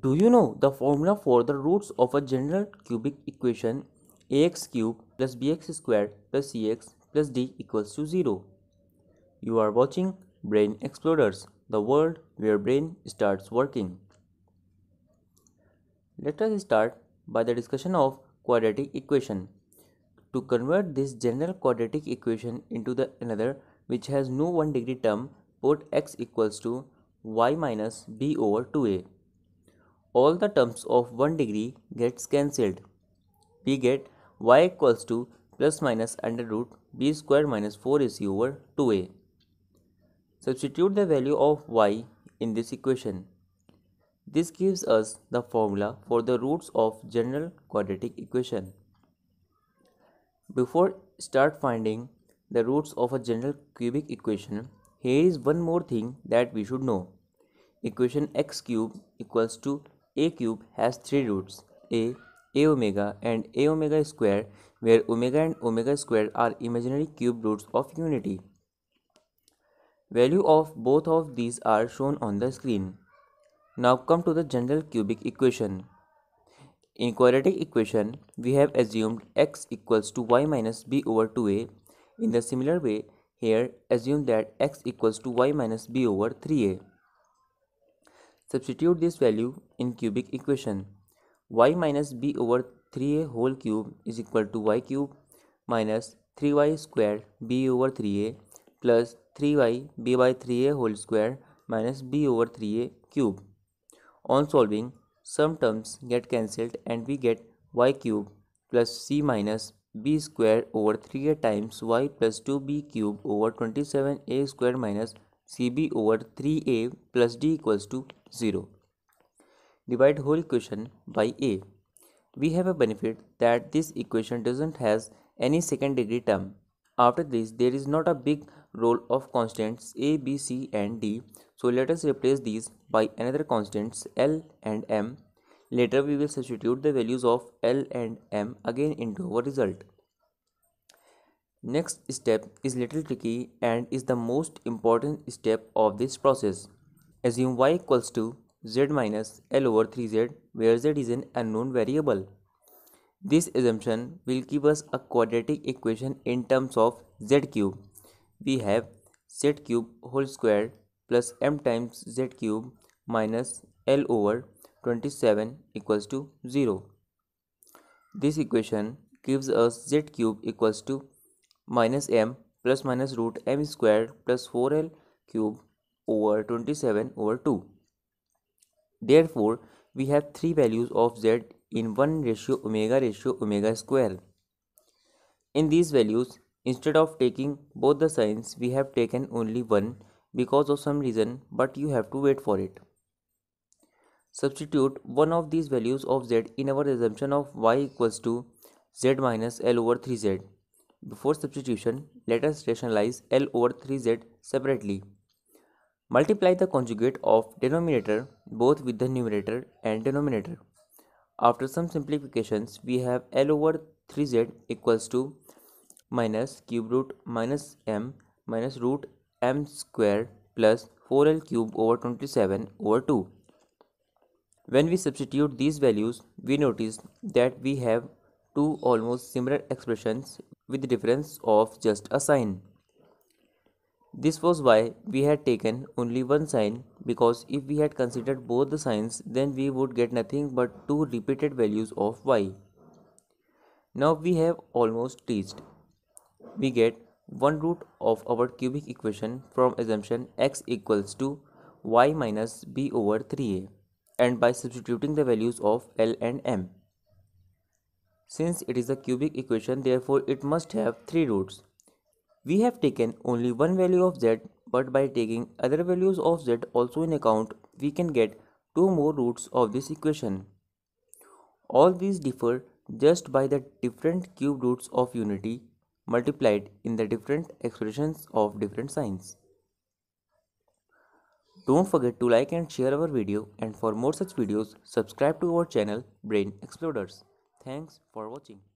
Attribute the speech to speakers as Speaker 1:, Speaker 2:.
Speaker 1: Do you know the formula for the roots of a general cubic equation ax cube plus bx squared plus cx plus d equals to 0? You are watching Brain Explorers, the world where brain starts working. Let us start by the discussion of quadratic equation. To convert this general quadratic equation into the another which has no one degree term, put x equals to y minus b over 2a all the terms of 1 degree gets cancelled. We get y equals to plus minus under root b square minus 4ac over 2a. Substitute the value of y in this equation. This gives us the formula for the roots of general quadratic equation. Before start finding the roots of a general cubic equation, here is one more thing that we should know. Equation x cube equals to a cube has three roots a, a omega and a omega square where omega and omega square are imaginary cube roots of unity. Value of both of these are shown on the screen. Now come to the general cubic equation. In quadratic equation, we have assumed x equals to y minus b over 2a. In the similar way, here assume that x equals to y minus b over 3a. Substitute this value in cubic equation. y minus b over 3a whole cube is equal to y cube minus 3y squared b over 3a plus 3y b by 3a whole square minus b over 3a cube. On solving, some terms get cancelled and we get y cube plus c minus b squared over 3a times y plus 2b cube over 27a square minus cb over 3a plus d equals to 0. Divide whole equation by a. We have a benefit that this equation doesn't has any second degree term. After this, there is not a big role of constants a, b, c and d. So let us replace these by another constants l and m. Later we will substitute the values of l and m again into our result. Next step is little tricky and is the most important step of this process. Assume y equals to z minus l over 3z where z is an unknown variable. This assumption will give us a quadratic equation in terms of z cube. We have z cube whole square plus m times z cube minus l over 27 equals to 0. This equation gives us z cube equals to minus m plus minus root m square plus 4l cube over 27 over 2. Therefore, we have three values of z in 1 ratio omega ratio omega square. In these values, instead of taking both the signs, we have taken only one because of some reason but you have to wait for it. Substitute one of these values of z in our assumption of y equals to z minus l over 3z. Before substitution, let us rationalize l over 3z separately. Multiply the conjugate of denominator both with the numerator and denominator. After some simplifications, we have L over 3z equals to minus cube root minus m minus root m square plus 4l cube over 27 over 2. When we substitute these values, we notice that we have two almost similar expressions with the difference of just a sign. This was why we had taken only one sign because if we had considered both the signs then we would get nothing but two repeated values of y. Now we have almost reached. We get 1 root of our cubic equation from assumption x equals to y minus b over 3a and by substituting the values of L and m. Since it is a cubic equation therefore it must have 3 roots we have taken only one value of z but by taking other values of z also in account we can get two more roots of this equation. All these differ just by the different cube roots of unity multiplied in the different expressions of different signs. Don't forget to like and share our video and for more such videos subscribe to our channel Brain Explorers. Thanks for watching.